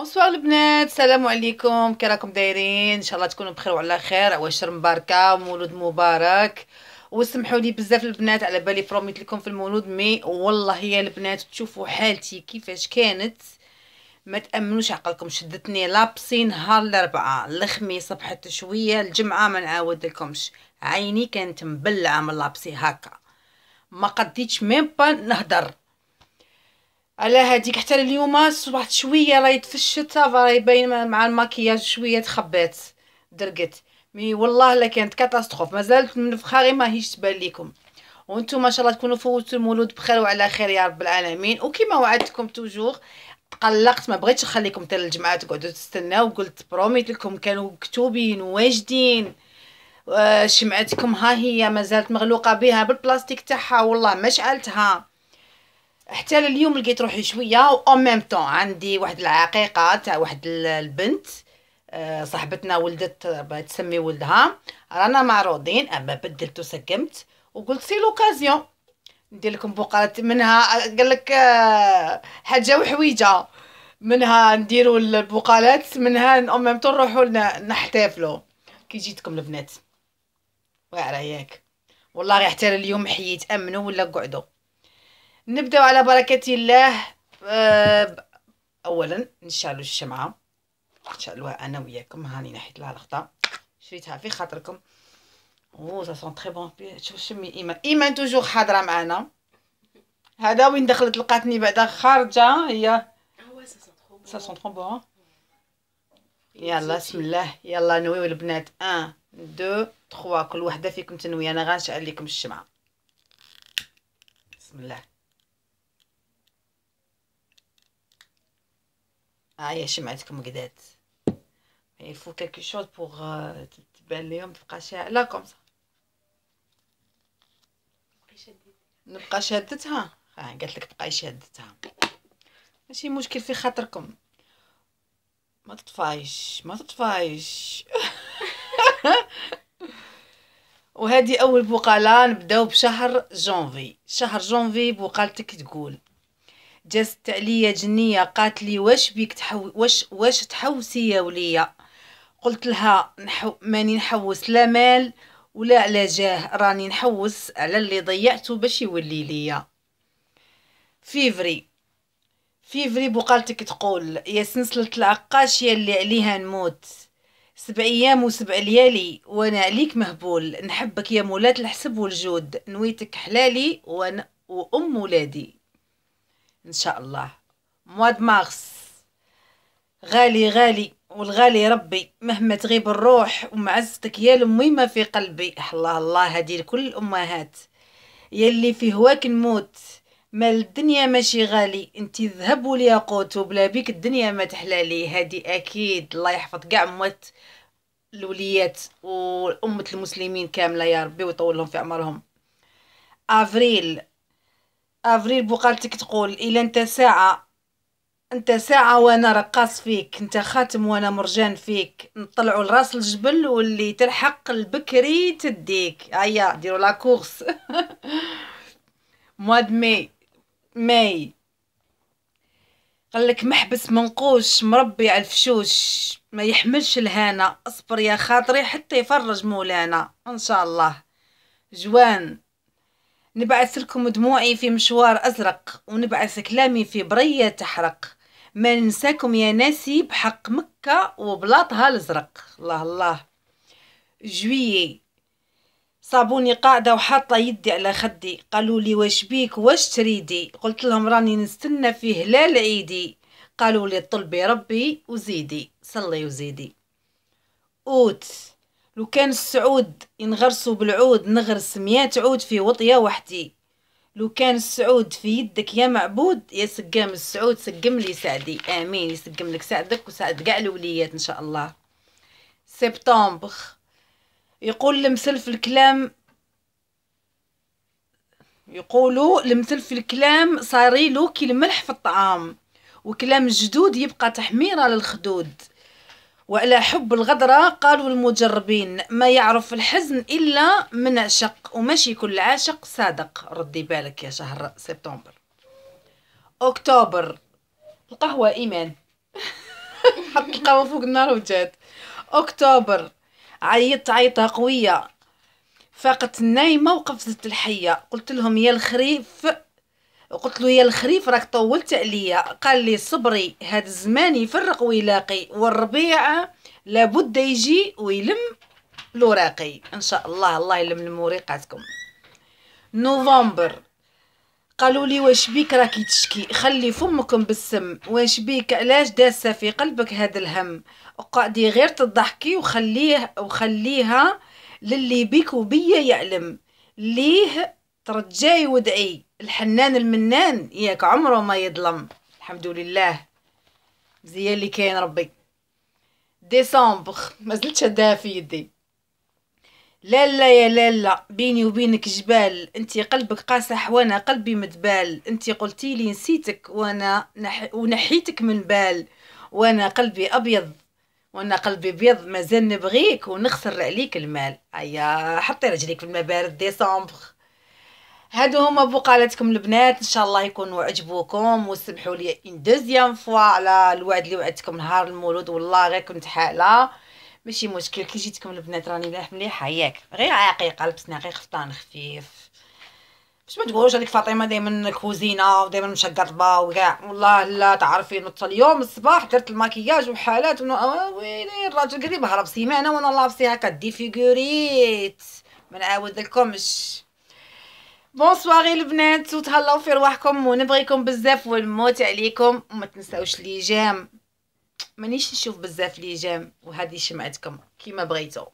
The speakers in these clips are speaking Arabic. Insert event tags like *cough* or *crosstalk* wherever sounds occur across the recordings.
بونسوار البنات السلام عليكم كي راكم دايرين ان شاء الله تكونوا بخير وعلى خير عواشر مباركه مولود مبارك وسمحوا لي بزاف البنات على بالي بروميت لكم في المولود مي والله يا البنات تشوفوا حالتي كيفاش كانت ما تامنوش عقلكم شدتني لابسي نهار الاربعاء الخميس صبحت شويه الجمعه ما نعاود لكمش عيني كانت مبلعه من لابسي هكا ما قديتش ميم با نهضر على هذيك حتى اليوم آه، صبحت شويه راهي تفشت آه، راهي باين مع الماكياج شويه تخبات درقت مي والله لا كانت كاتاستروف مازالت من فخاري هيش تبان ليكم وانتم ما شاء الله تكونوا فوتوا المولود بخير وعلى خير يا رب العالمين وكما وعدتكم توجور تقلقت ما بغيتش نخليكم حتى الجمعه تقعدوا تستناو قلت بروميت لكم كانوا مكتوبين واجدين آه، شمعتكم ها هي مازالت مغلوقه بها بالبلاستيك تاعها والله ما شعلتها حتى اليوم لقيت روحي شويه و اون ميم طون عندي واحد العقيقه تاع واحد البنت آه، صاحبتنا ولدت تسمي ولدها رانا معروضين اما بدلت وسكمت وقلت سي لوكازيون ندير لكم بقره منها قال لك آه، حاجه وحويجه منها نديروا البقالات منها اون ميم طون نروحوا نحتفلوا كي جيتكم البنات واعره ياك والله غير حتى اليوم حييت امنوا ولا قعدوا نبداو على بركه الله آه، اولا نشعلو الشمعه نشعلوها انا وياكم هاني نحيت لها الخطا شريتها في خاطركم او سا سون تخي بون شوف شمي ايمان ايمان توجور حاضره معانا هذا وين دخلت لقاتني بعدا خارجه هي سا سون ترو بون يلا بسم الله يلا نويو البنات ان دو تخوا كل وحده فيكم تنوي انا غنشعل لكم الشمعه بسم الله ها شمعتكم قدات il faut quelque chose pour تبان ليهم تبقى شاعله كوم صا نبقى شادتها ها قالت لك بقاي شادتها ماشي مشكل في خاطركم ما تطفايش ما تطفايش وهذه اول بقاله نبداو بشهر جونفي شهر جونفي بقالتك تقول جست عليا جنية قالت لي واش بيك تحو واش واش تحوسي يا وليا قلت لها نحو ماني نحوس لا مال ولا على جاه راني نحوس على اللي ضيعته باش يولي ليا فيفري فيفري بقالتك تقول يا سنسلة يا اللي عليها نموت سبع ايام وسبع ليالي وانا عليك مهبول نحبك يا مولات الحسب والجود نويتك حلالي وانا وام ولادي ان شاء الله مواد مارس غالي غالي والغالي ربي مهما تغيب الروح ومعزتك يا لمي ما في قلبي الله الله هدي لكل الامهات يا اللي في هواك نموت مال الدنيا ماشي غالي انت الذهب والياقوت وبلا بيك الدنيا ما تحلالي هادي اكيد الله يحفظ كاع موت الوليات وامه المسلمين كامله يا ربي ويطول لهم في عمرهم افريل افريل بقالتك تقول الى انت ساعة انت ساعة وانا رقاص فيك انت خاتم وانا مرجان فيك نطلعوا لراس الجبل واللي تلحق البكري تديك هيا ديروا لا كورس *laughs* مواد مي ماي قال لك محبس منقوش مربي على الفشوش ما يحملش الهانة اصبر يا خاطري حتى يفرج مولانا ان شاء الله جوان نبعث لكم دموعي في مشوار أزرق ونبعث كلامي في برية تحرق ما ننساكم يا ناسي بحق مكة وبلاطها الأزرق الله الله جويي صابوني قاعدة وحاطة يدي على خدي قالوا لي واش بيك واش تريدي قلت لهم راني نستنى في هلال عيدي قالوا لي طلبي ربي وزيدي صلي وزيدي اوت لو كان السعود ينغرسو بالعود نغرس ميات عود في وطية وحدي لو كان السعود في يدك يا معبود يا سقام السعود سقم لي سعدي امين يسقم لك سعدك وسعد كاع الوليات ان شاء الله سبتمبر يقول المثل في الكلام يقولوا المثل في الكلام صاريلو كي الملح في الطعام وكلام جدود يبقى تحميرة للخدود وعلى حب الغدرة قالوا المجربين ما يعرف الحزن إلا من عشق وماشي كل عاشق صادق ردي بالك يا شهر سبتمبر أكتوبر القهوة إيمان *laughs* حط القهوة فوق النار وجات أكتوبر عيطت عيطة قوية فاقت النايمة وقفزت الحية قلت لهم يا الخريف قلت له يا الخريف راك طولت عليا قال لي صبري هاد الزمان يفرق ويلاقي والربيع لابد يجي ويلم لوراقي ان شاء الله الله يلملم وريقاتكم نوفمبر قالوا لي واش بيك راكي تشكي خلي فمكم بالسم واش بيك علاش داسه في قلبك هذا الهم قعدي غير تضحكي وخليه وخليها للي بيك وبيا يعلم ليه ترجاي ودعي الحنان المنان ياك عمره ما يظلم الحمد لله مزيان اللي كاين ربي ديسمبر *laughs* مازلت شداها في يدي لا لا يا لالا بيني وبينك جبال انتي قلبك قاسح وانا قلبي مدبال انتي قلتي لي نسيتك وانا نح... ونحيتك من بال وانا قلبي ابيض وانا قلبي بيض مازال نبغيك ونخسر عليك المال ايا حطي رجليك في المبارد ديسمبر هادو هما بقالتكم البنات ان شاء الله يكونوا عجبوكم وسمحوا لي ان دوزيام فوا على الوعد اللي وعدتكم نهار المولود والله غير كنت حاله ماشي مشكل كي جيتكم البنات راني مليح مليحه ياك غير عقيقه لبسنا غير خفطان خفيف باش ما تقولوش عليك فاطمه دائما الكوزينه ودائما مشقطبه وكاع والله لا تعرفي حتى اليوم الصباح درت الماكياج وحالات آه، ويلي الراجل قريب هرب سيمانه وانا لابسي هكا ديفيغوريت ما نعاود لكمش بونسوار البنات وتهلاو في رواحكم ونبغيكم بزاف والموت عليكم وما تنساوش لي جام مانيش نشوف بزاف لي جام وهذه شمعتكم كيما بغيتو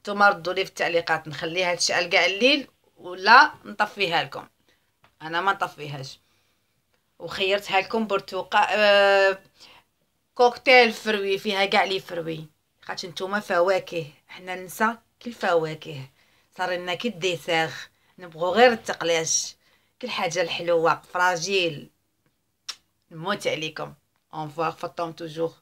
نتوما ردوا لي في التعليقات نخليها تشعل كاع الليل ولا نطفيها لكم انا ما نطفيهاش وخيرتها لكم برتقال آه كوكتيل فروي فيها كاع لي فروي خاطر نتوما فواكه حنا ننسى كل فواكه صار لنا كي ديسير نبغو غير التقلاش كل حاجه الحلوه فراجيل نموت عليكم اونفوار فطوم توجور